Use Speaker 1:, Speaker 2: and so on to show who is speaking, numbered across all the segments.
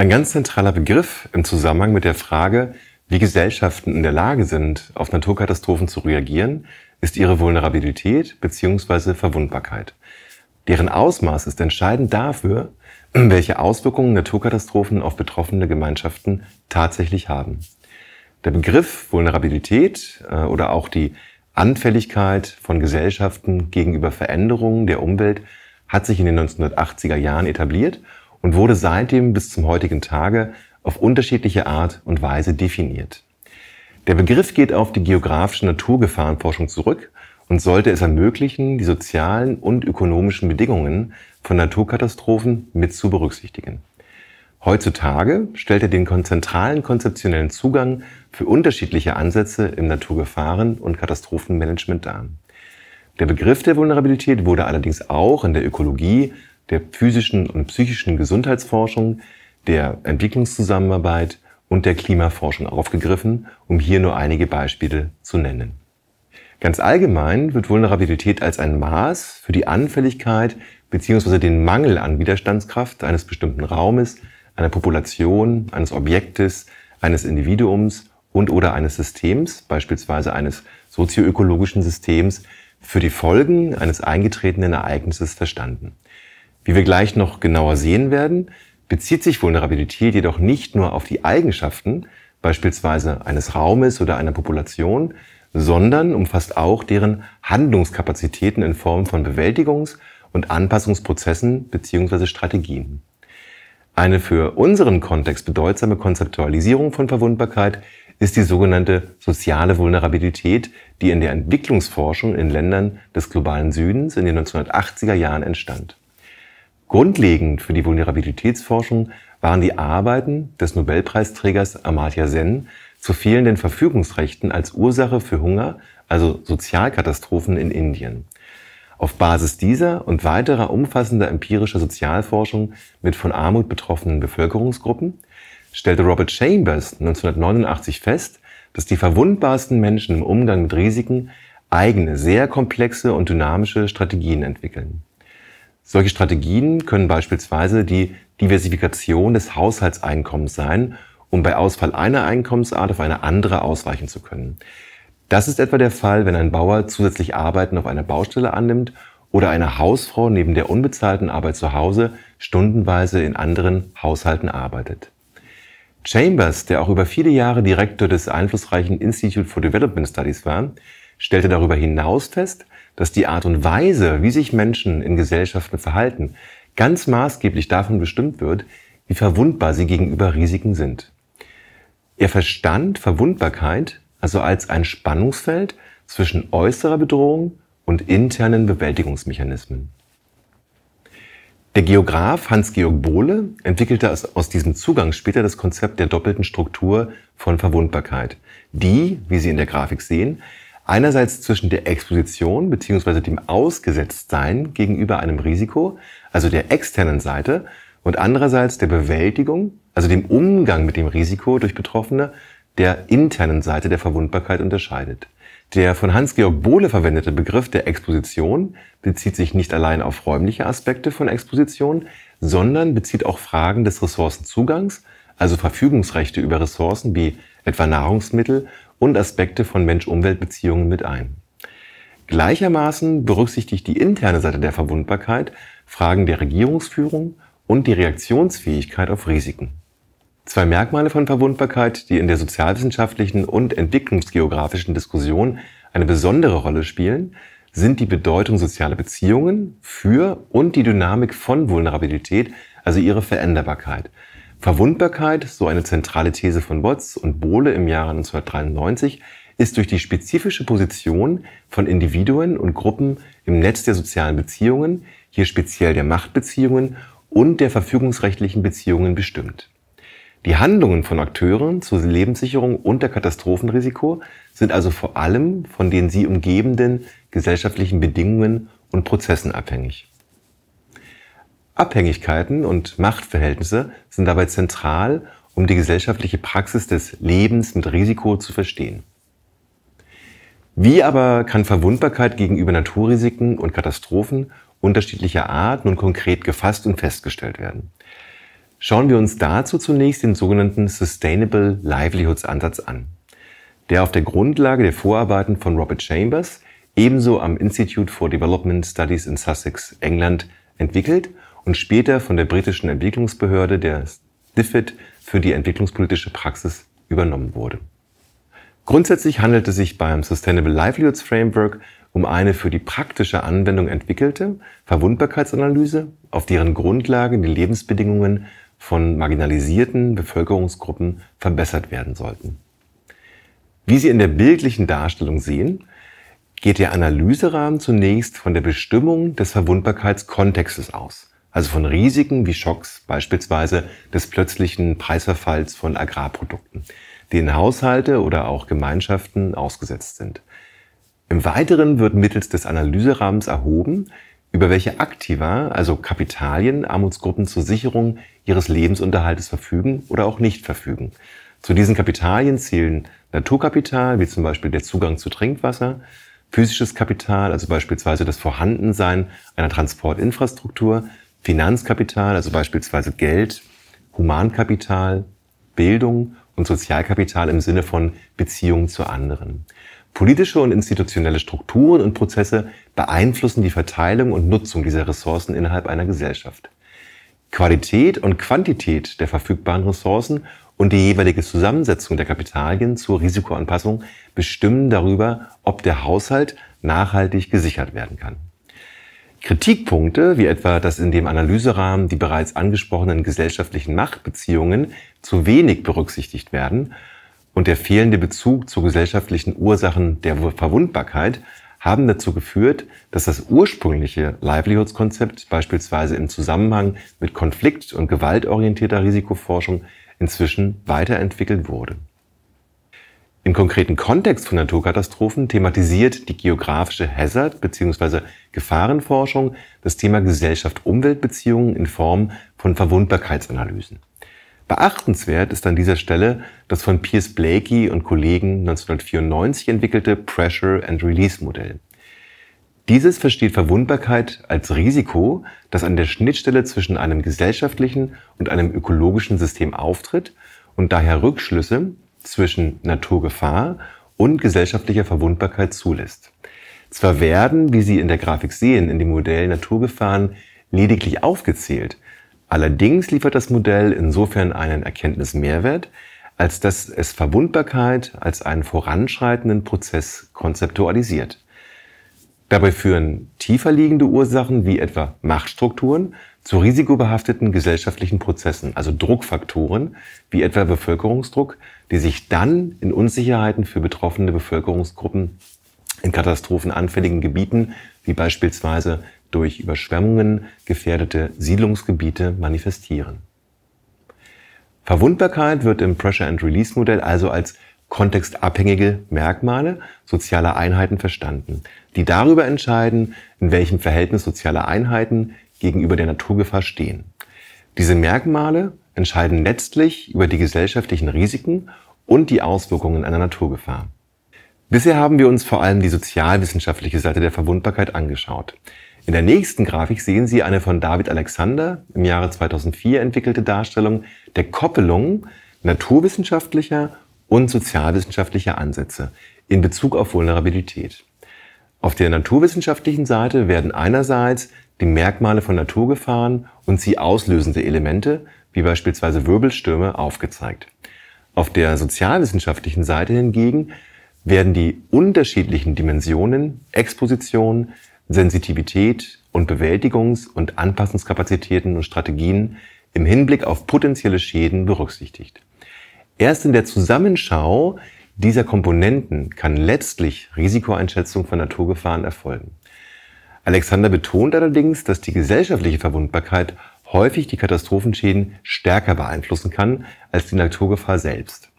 Speaker 1: Ein ganz zentraler Begriff im Zusammenhang mit der Frage, wie Gesellschaften in der Lage sind, auf Naturkatastrophen zu reagieren, ist ihre Vulnerabilität bzw. Verwundbarkeit. Deren Ausmaß ist entscheidend dafür, welche Auswirkungen Naturkatastrophen auf betroffene Gemeinschaften tatsächlich haben. Der Begriff Vulnerabilität äh, oder auch die Anfälligkeit von Gesellschaften gegenüber Veränderungen der Umwelt hat sich in den 1980er Jahren etabliert und wurde seitdem bis zum heutigen Tage auf unterschiedliche Art und Weise definiert. Der Begriff geht auf die geografische Naturgefahrenforschung zurück und sollte es ermöglichen, die sozialen und ökonomischen Bedingungen von Naturkatastrophen mit zu berücksichtigen. Heutzutage stellt er den konzentralen konzeptionellen Zugang für unterschiedliche Ansätze im Naturgefahren- und Katastrophenmanagement dar. Der Begriff der Vulnerabilität wurde allerdings auch in der Ökologie der physischen und psychischen Gesundheitsforschung, der Entwicklungszusammenarbeit und der Klimaforschung aufgegriffen, um hier nur einige Beispiele zu nennen. Ganz allgemein wird Vulnerabilität als ein Maß für die Anfälligkeit bzw. den Mangel an Widerstandskraft eines bestimmten Raumes, einer Population, eines Objektes, eines Individuums und oder eines Systems, beispielsweise eines sozioökologischen Systems, für die Folgen eines eingetretenen Ereignisses verstanden. Wie wir gleich noch genauer sehen werden, bezieht sich Vulnerabilität jedoch nicht nur auf die Eigenschaften, beispielsweise eines Raumes oder einer Population, sondern umfasst auch deren Handlungskapazitäten in Form von Bewältigungs- und Anpassungsprozessen bzw. Strategien. Eine für unseren Kontext bedeutsame Konzeptualisierung von Verwundbarkeit ist die sogenannte soziale Vulnerabilität, die in der Entwicklungsforschung in Ländern des globalen Südens in den 1980er Jahren entstand. Grundlegend für die Vulnerabilitätsforschung waren die Arbeiten des Nobelpreisträgers Amartya Sen zu fehlenden Verfügungsrechten als Ursache für Hunger, also Sozialkatastrophen in Indien. Auf Basis dieser und weiterer umfassender empirischer Sozialforschung mit von Armut betroffenen Bevölkerungsgruppen stellte Robert Chambers 1989 fest, dass die verwundbarsten Menschen im Umgang mit Risiken eigene, sehr komplexe und dynamische Strategien entwickeln. Solche Strategien können beispielsweise die Diversifikation des Haushaltseinkommens sein, um bei Ausfall einer Einkommensart auf eine andere ausweichen zu können. Das ist etwa der Fall, wenn ein Bauer zusätzlich Arbeiten auf einer Baustelle annimmt oder eine Hausfrau neben der unbezahlten Arbeit zu Hause stundenweise in anderen Haushalten arbeitet. Chambers, der auch über viele Jahre Direktor des einflussreichen Institute for Development Studies war, stellte darüber hinaus fest, dass die Art und Weise, wie sich Menschen in Gesellschaften verhalten, ganz maßgeblich davon bestimmt wird, wie verwundbar sie gegenüber Risiken sind. Er Verstand Verwundbarkeit also als ein Spannungsfeld zwischen äußerer Bedrohung und internen Bewältigungsmechanismen. Der Geograf Hans-Georg Bohle entwickelte aus diesem Zugang später das Konzept der doppelten Struktur von Verwundbarkeit, die, wie Sie in der Grafik sehen, Einerseits zwischen der Exposition bzw. dem Ausgesetztsein gegenüber einem Risiko, also der externen Seite, und andererseits der Bewältigung, also dem Umgang mit dem Risiko durch Betroffene, der internen Seite der Verwundbarkeit unterscheidet. Der von Hans-Georg Bohle verwendete Begriff der Exposition bezieht sich nicht allein auf räumliche Aspekte von Exposition, sondern bezieht auch Fragen des Ressourcenzugangs, also Verfügungsrechte über Ressourcen wie etwa Nahrungsmittel und Aspekte von Mensch-Umwelt-Beziehungen mit ein. Gleichermaßen berücksichtigt die interne Seite der Verwundbarkeit Fragen der Regierungsführung und die Reaktionsfähigkeit auf Risiken. Zwei Merkmale von Verwundbarkeit, die in der sozialwissenschaftlichen und entwicklungsgeografischen Diskussion eine besondere Rolle spielen, sind die Bedeutung sozialer Beziehungen für und die Dynamik von Vulnerabilität, also ihre Veränderbarkeit. Verwundbarkeit, so eine zentrale These von Watts und Bohle im Jahre 1993, ist durch die spezifische Position von Individuen und Gruppen im Netz der sozialen Beziehungen, hier speziell der Machtbeziehungen und der verfügungsrechtlichen Beziehungen bestimmt. Die Handlungen von Akteuren zur Lebenssicherung und der Katastrophenrisiko sind also vor allem von den sie umgebenden gesellschaftlichen Bedingungen und Prozessen abhängig. Abhängigkeiten und Machtverhältnisse sind dabei zentral, um die gesellschaftliche Praxis des Lebens mit Risiko zu verstehen. Wie aber kann Verwundbarkeit gegenüber Naturrisiken und Katastrophen unterschiedlicher Art nun konkret gefasst und festgestellt werden? Schauen wir uns dazu zunächst den sogenannten Sustainable Livelihoods Ansatz an, der auf der Grundlage der Vorarbeiten von Robert Chambers ebenso am Institute for Development Studies in Sussex, England, entwickelt und später von der britischen Entwicklungsbehörde, der DFID, für die entwicklungspolitische Praxis übernommen wurde. Grundsätzlich handelt es sich beim Sustainable Livelihoods Framework um eine für die praktische Anwendung entwickelte Verwundbarkeitsanalyse, auf deren Grundlage die Lebensbedingungen von marginalisierten Bevölkerungsgruppen verbessert werden sollten. Wie Sie in der bildlichen Darstellung sehen, geht der Analyserahmen zunächst von der Bestimmung des Verwundbarkeitskontextes aus, also von Risiken wie Schocks beispielsweise des plötzlichen Preisverfalls von Agrarprodukten, denen Haushalte oder auch Gemeinschaften ausgesetzt sind. Im Weiteren wird mittels des Analyserahmens erhoben, über welche Aktiva, also Kapitalien, Armutsgruppen zur Sicherung ihres Lebensunterhaltes verfügen oder auch nicht verfügen. Zu diesen Kapitalien zählen Naturkapital, wie zum Beispiel der Zugang zu Trinkwasser, physisches Kapital, also beispielsweise das Vorhandensein einer Transportinfrastruktur, Finanzkapital, also beispielsweise Geld, Humankapital, Bildung und Sozialkapital im Sinne von Beziehungen zu anderen. Politische und institutionelle Strukturen und Prozesse beeinflussen die Verteilung und Nutzung dieser Ressourcen innerhalb einer Gesellschaft. Qualität und Quantität der verfügbaren Ressourcen und die jeweilige Zusammensetzung der Kapitalien zur Risikoanpassung bestimmen darüber, ob der Haushalt nachhaltig gesichert werden kann. Kritikpunkte, wie etwa, dass in dem Analyserahmen die bereits angesprochenen gesellschaftlichen Machtbeziehungen zu wenig berücksichtigt werden und der fehlende Bezug zu gesellschaftlichen Ursachen der Verwundbarkeit, haben dazu geführt, dass das ursprüngliche Livelihoods-Konzept beispielsweise im Zusammenhang mit konflikt- und gewaltorientierter Risikoforschung inzwischen weiterentwickelt wurde. Im konkreten Kontext von Naturkatastrophen thematisiert die geografische Hazard- bzw. Gefahrenforschung das Thema Gesellschaft-Umwelt-Beziehungen in Form von Verwundbarkeitsanalysen. Beachtenswert ist an dieser Stelle das von Piers Blakey und Kollegen 1994 entwickelte Pressure and Release Modell. Dieses versteht Verwundbarkeit als Risiko, das an der Schnittstelle zwischen einem gesellschaftlichen und einem ökologischen System auftritt und daher Rückschlüsse zwischen Naturgefahr und gesellschaftlicher Verwundbarkeit zulässt. Zwar werden, wie Sie in der Grafik sehen, in dem Modell Naturgefahren lediglich aufgezählt, allerdings liefert das Modell insofern einen Erkenntnismehrwert, als dass es Verwundbarkeit als einen voranschreitenden Prozess konzeptualisiert. Dabei führen tiefer liegende Ursachen wie etwa Machtstrukturen zu risikobehafteten gesellschaftlichen Prozessen, also Druckfaktoren wie etwa Bevölkerungsdruck, die sich dann in Unsicherheiten für betroffene Bevölkerungsgruppen in katastrophenanfälligen Gebieten, wie beispielsweise durch Überschwemmungen gefährdete Siedlungsgebiete, manifestieren. Verwundbarkeit wird im Pressure-and-Release-Modell also als kontextabhängige Merkmale sozialer Einheiten verstanden, die darüber entscheiden, in welchem Verhältnis soziale Einheiten gegenüber der Naturgefahr stehen. Diese Merkmale entscheiden letztlich über die gesellschaftlichen Risiken und die Auswirkungen einer Naturgefahr. Bisher haben wir uns vor allem die sozialwissenschaftliche Seite der Verwundbarkeit angeschaut. In der nächsten Grafik sehen Sie eine von David Alexander im Jahre 2004 entwickelte Darstellung der Koppelung naturwissenschaftlicher und sozialwissenschaftlicher Ansätze in Bezug auf Vulnerabilität. Auf der naturwissenschaftlichen Seite werden einerseits die Merkmale von Naturgefahren und sie auslösende Elemente wie beispielsweise Wirbelstürme, aufgezeigt. Auf der sozialwissenschaftlichen Seite hingegen werden die unterschiedlichen Dimensionen Exposition, Sensitivität und Bewältigungs- und Anpassungskapazitäten und Strategien im Hinblick auf potenzielle Schäden berücksichtigt. Erst in der Zusammenschau dieser Komponenten kann letztlich Risikoeinschätzung von Naturgefahren erfolgen. Alexander betont allerdings, dass die gesellschaftliche Verwundbarkeit häufig die Katastrophenschäden stärker beeinflussen kann als die Naturgefahr selbst.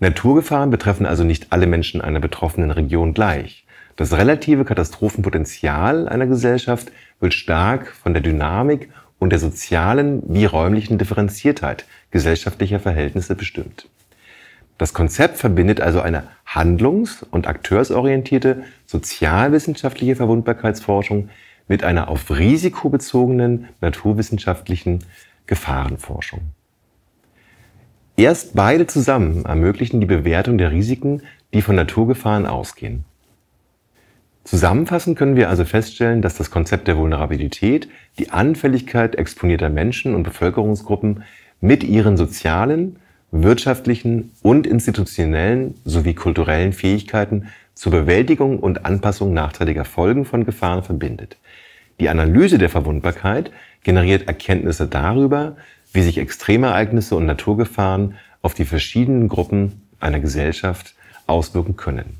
Speaker 1: Naturgefahren betreffen also nicht alle Menschen einer betroffenen Region gleich. Das relative Katastrophenpotenzial einer Gesellschaft wird stark von der Dynamik und der sozialen wie räumlichen Differenziertheit gesellschaftlicher Verhältnisse bestimmt. Das Konzept verbindet also eine handlungs- und akteursorientierte sozialwissenschaftliche Verwundbarkeitsforschung mit einer auf Risiko bezogenen naturwissenschaftlichen Gefahrenforschung. Erst beide zusammen ermöglichen die Bewertung der Risiken, die von Naturgefahren ausgehen. Zusammenfassend können wir also feststellen, dass das Konzept der Vulnerabilität die Anfälligkeit exponierter Menschen und Bevölkerungsgruppen mit ihren sozialen, wirtschaftlichen und institutionellen sowie kulturellen Fähigkeiten zur Bewältigung und Anpassung nachteiliger Folgen von Gefahren verbindet. Die Analyse der Verwundbarkeit generiert Erkenntnisse darüber, wie sich Extremereignisse und Naturgefahren auf die verschiedenen Gruppen einer Gesellschaft auswirken können.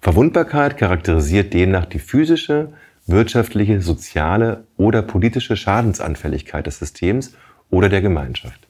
Speaker 1: Verwundbarkeit charakterisiert demnach die physische, wirtschaftliche, soziale oder politische Schadensanfälligkeit des Systems oder der Gemeinschaft.